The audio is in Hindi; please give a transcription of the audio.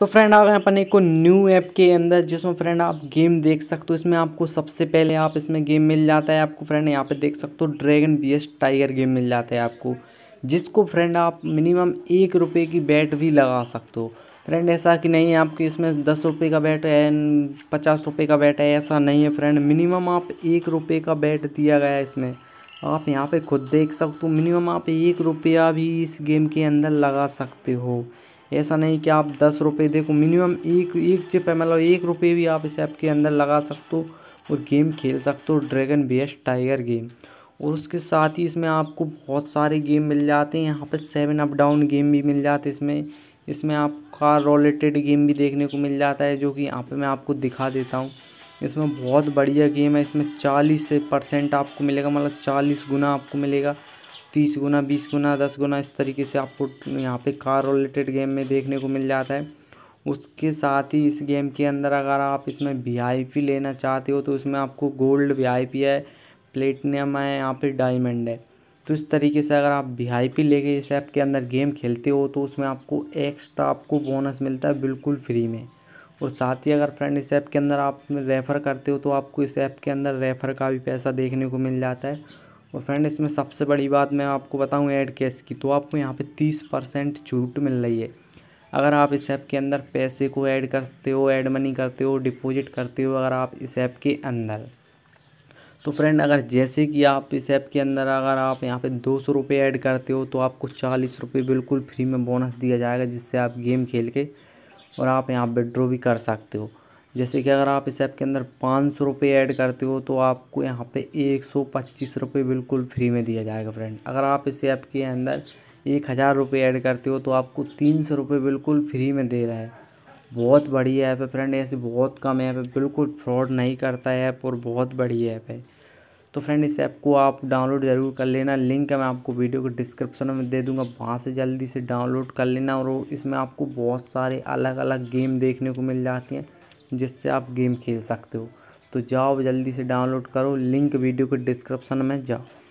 तो फ्रेंड आ गए अपन एक को न्यू ऐप के अंदर जिसमें फ्रेंड आप गेम देख सकते हो इसमें आपको सबसे पहले आप इसमें गेम मिल जाता है आपको फ्रेंड यहाँ पे देख सकते हो ड्रैगन बी टाइगर गेम मिल जाता है आपको जिसको फ्रेंड आप मिनिमम एक रुपये की बैट भी लगा सकते हो फ्रेंड ऐसा कि नहीं है आपके इसमें दस रुपये का बैट है पचास रुपये का बैट है ऐसा नहीं है फ्रेंड मिनिमम आप एक रुपये का बैट दिया गया है इसमें आप यहाँ पे खुद देख सकते हो मिनिमम आप एक रुपया भी इस गेम के अंदर लगा सकते हो ऐसा नहीं कि आप दस रुपये देखो मिनिमम एक एक चिप है मतलब एक रुपये भी आप इस ऐप के अंदर लगा सकते हो और गेम खेल सकते हो ड्रैगन बेस्ट टाइगर गेम और उसके साथ ही इसमें आपको बहुत सारे गेम मिल जाते हैं यहाँ पर सेवन अप डाउन गेम भी मिल जाते हैं इसमें इसमें आप कार रिलेटेड गेम भी देखने को मिल जाता है जो कि यहाँ पे मैं आपको दिखा देता हूँ इसमें बहुत बढ़िया गेम है इसमें चालीस परसेंट आपको मिलेगा मतलब चालीस गुना आपको मिलेगा तीस गुना बीस गुना दस गुना इस तरीके से आपको यहाँ पे कार रिलेटेड गेम में देखने को मिल जाता है उसके साथ ही इस गेम के अंदर अगर आप इसमें वी लेना चाहते हो तो उसमें आपको गोल्ड वी है प्लेटिनियम है यहाँ पे डायमंड है तो इस तरीके से अगर आप वी लेके इस ऐप के अंदर गेम खेलते हो तो उसमें आपको एक्स्ट्रा आपको बोनस मिलता है बिल्कुल फ्री में और साथ ही अगर फ्रेंड इस ऐप के अंदर आप रेफ़र करते हो तो आपको इस ऐप के अंदर रेफ़र का भी पैसा देखने को मिल जाता है और फ्रेंड इसमें सबसे बड़ी बात मैं आपको बताऊं ऐड कैश की तो आपको यहाँ पे तीस परसेंट छूट मिल रही है अगर आप इस ऐप के अंदर पैसे को ऐड करते हो ऐड मनी करते हो डिपॉजिट करते हो अगर आप इस ऐप के अंदर तो फ्रेंड अगर जैसे कि आप इस ऐप के अंदर अगर आप यहाँ पे दो सौ रुपये ऐड करते हो तो आपको चालीस रुपये बिल्कुल फ्री में बोनस दिया जाएगा जिससे आप गेम खेल के और आप यहाँ विड्रो भी कर सकते हो जैसे कि अगर आप इस ऐप के अंदर पाँच सौ रुपये ऐड करते हो तो आपको यहाँ पे एक सौ पच्चीस रुपये बिल्कुल फ्री में दिया जाएगा फ्रेंड अगर आप इस ऐप के अंदर एक हज़ार रुपये ऐड करते हो तो आपको तीन सौ रुपये बिल्कुल फ्री में दे रहा है बहुत बढ़िया ऐप है फ्रेंड ऐसे बहुत कम ऐप है बिल्कुल फ्रॉड नहीं करता है ऐप और बहुत बढ़िया ऐप है तो फ्रेंड इस ऐप को आप डाउनलोड ज़रूर कर लेना लिंक मैं आपको वीडियो के डिस्क्रिप्शन में दे दूंगा वहाँ से जल्दी से डाउनलोड कर लेना और इसमें आपको बहुत सारे अलग अलग गेम देखने को मिल जाती हैं जिससे आप गेम खेल सकते हो तो जाओ जल्दी से डाउनलोड करो लिंक वीडियो के डिस्क्रिप्शन में जाओ